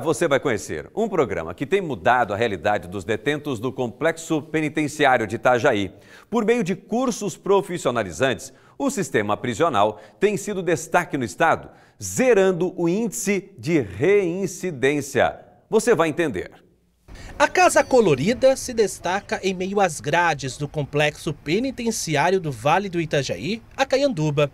Você vai conhecer um programa que tem mudado a realidade dos detentos do Complexo Penitenciário de Itajaí. Por meio de cursos profissionalizantes, o sistema prisional tem sido destaque no estado, zerando o índice de reincidência. Você vai entender. A Casa Colorida se destaca em meio às grades do complexo penitenciário do Vale do Itajaí, a Caianduba.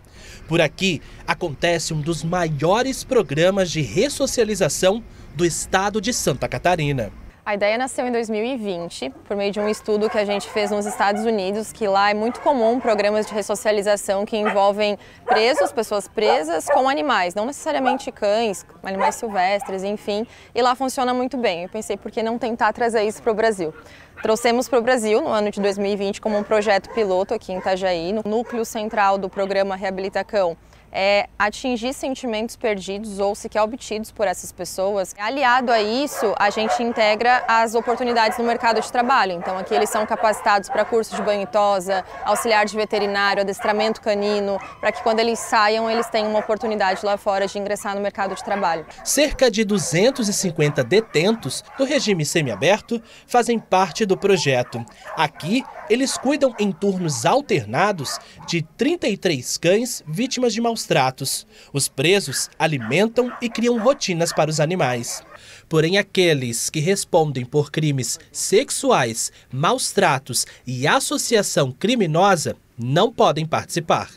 Por aqui acontece um dos maiores programas de ressocialização do estado de Santa Catarina. A ideia nasceu em 2020, por meio de um estudo que a gente fez nos Estados Unidos, que lá é muito comum programas de ressocialização que envolvem presos, pessoas presas com animais, não necessariamente cães, animais silvestres, enfim, e lá funciona muito bem. Eu pensei, por que não tentar trazer isso para o Brasil? Trouxemos para o Brasil, no ano de 2020, como um projeto piloto aqui em Itajaí, no núcleo central do programa Reabilita Cão é, atingir sentimentos perdidos ou sequer obtidos por essas pessoas. Aliado a isso, a gente integra as oportunidades no mercado de trabalho. Então, aqui eles são capacitados para curso de banho e tosa, auxiliar de veterinário, adestramento canino, para que quando eles saiam, eles tenham uma oportunidade lá fora de ingressar no mercado de trabalho. Cerca de 250 detentos do regime semiaberto fazem parte do projeto. Aqui, eles cuidam em turnos alternados de 33 cães vítimas de maus bons tratos. Os presos alimentam e criam rotinas para os animais. Porém, aqueles que respondem por crimes sexuais, maus tratos e associação criminosa não podem participar.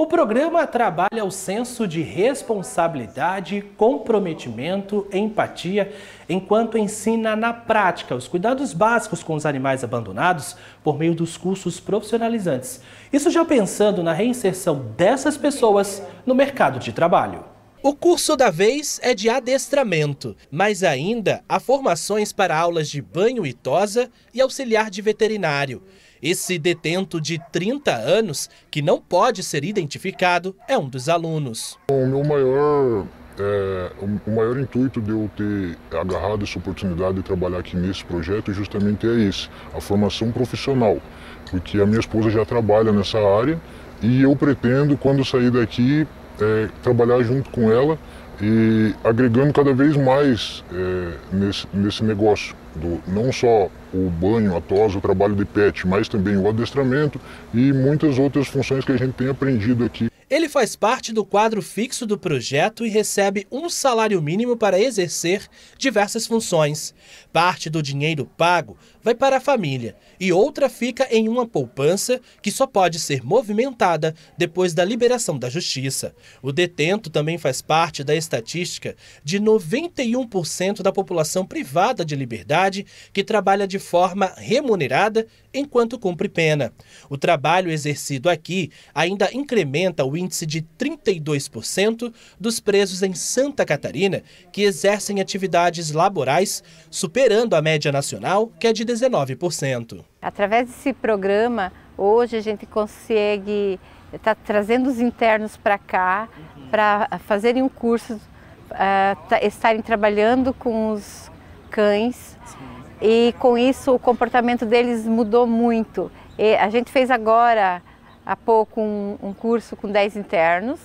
O programa trabalha o senso de responsabilidade, comprometimento, empatia, enquanto ensina na prática os cuidados básicos com os animais abandonados por meio dos cursos profissionalizantes. Isso já pensando na reinserção dessas pessoas no mercado de trabalho. O curso da vez é de adestramento, mas ainda há formações para aulas de banho e tosa e auxiliar de veterinário. Esse detento de 30 anos, que não pode ser identificado, é um dos alunos. O meu maior é, o maior intuito de eu ter agarrado essa oportunidade de trabalhar aqui nesse projeto é justamente é esse, a formação profissional, porque a minha esposa já trabalha nessa área e eu pretendo, quando sair daqui, é, trabalhar junto com ela e agregando cada vez mais é, nesse, nesse negócio, do, não só o banho, a tosa, o trabalho de pet, mas também o adestramento e muitas outras funções que a gente tem aprendido aqui. Ele faz parte do quadro fixo do projeto e recebe um salário mínimo para exercer diversas funções. Parte do dinheiro pago vai para a família e outra fica em uma poupança que só pode ser movimentada depois da liberação da justiça. O detento também faz parte da estatística de 91% da população privada de liberdade que trabalha de forma remunerada enquanto cumpre pena. O trabalho exercido aqui ainda incrementa o índice de 32% dos presos em Santa Catarina que exercem atividades laborais, superando a média nacional, que é de 19%. Através desse programa, hoje a gente consegue estar tá trazendo os internos para cá para fazerem um curso, uh, estarem trabalhando com os cães. Sim e com isso o comportamento deles mudou muito. E a gente fez agora há pouco um, um curso com 10 internos.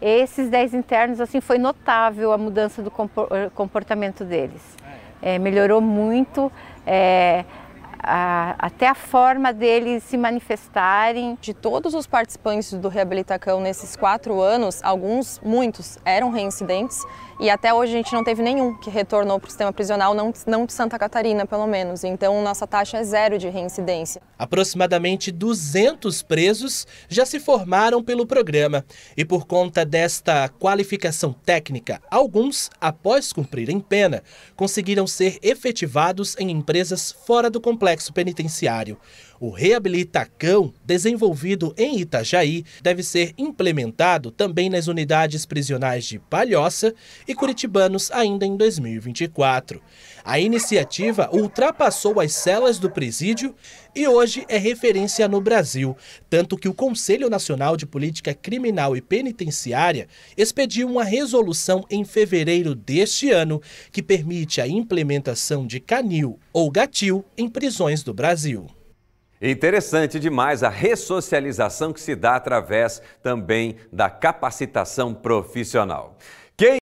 Esses 10 internos, assim, foi notável a mudança do eh, comportamento deles. Ah, é, eh, melhorou muito. É, a, até a forma deles se manifestarem. De todos os participantes do Reabilitacão nesses quatro anos, alguns, muitos, eram reincidentes e até hoje a gente não teve nenhum que retornou para o sistema prisional, não, não de Santa Catarina, pelo menos. Então, nossa taxa é zero de reincidência. Aproximadamente 200 presos já se formaram pelo programa e por conta desta qualificação técnica, alguns, após cumprirem pena, conseguiram ser efetivados em empresas fora do complexo complexo penitenciário. O Reabilitacão, desenvolvido em Itajaí, deve ser implementado também nas unidades prisionais de Palhoça e Curitibanos ainda em 2024. A iniciativa ultrapassou as celas do presídio e hoje é referência no Brasil, tanto que o Conselho Nacional de Política Criminal e Penitenciária expediu uma resolução em fevereiro deste ano que permite a implementação de canil ou gatil em prisões do Brasil. Interessante demais a ressocialização que se dá através também da capacitação profissional.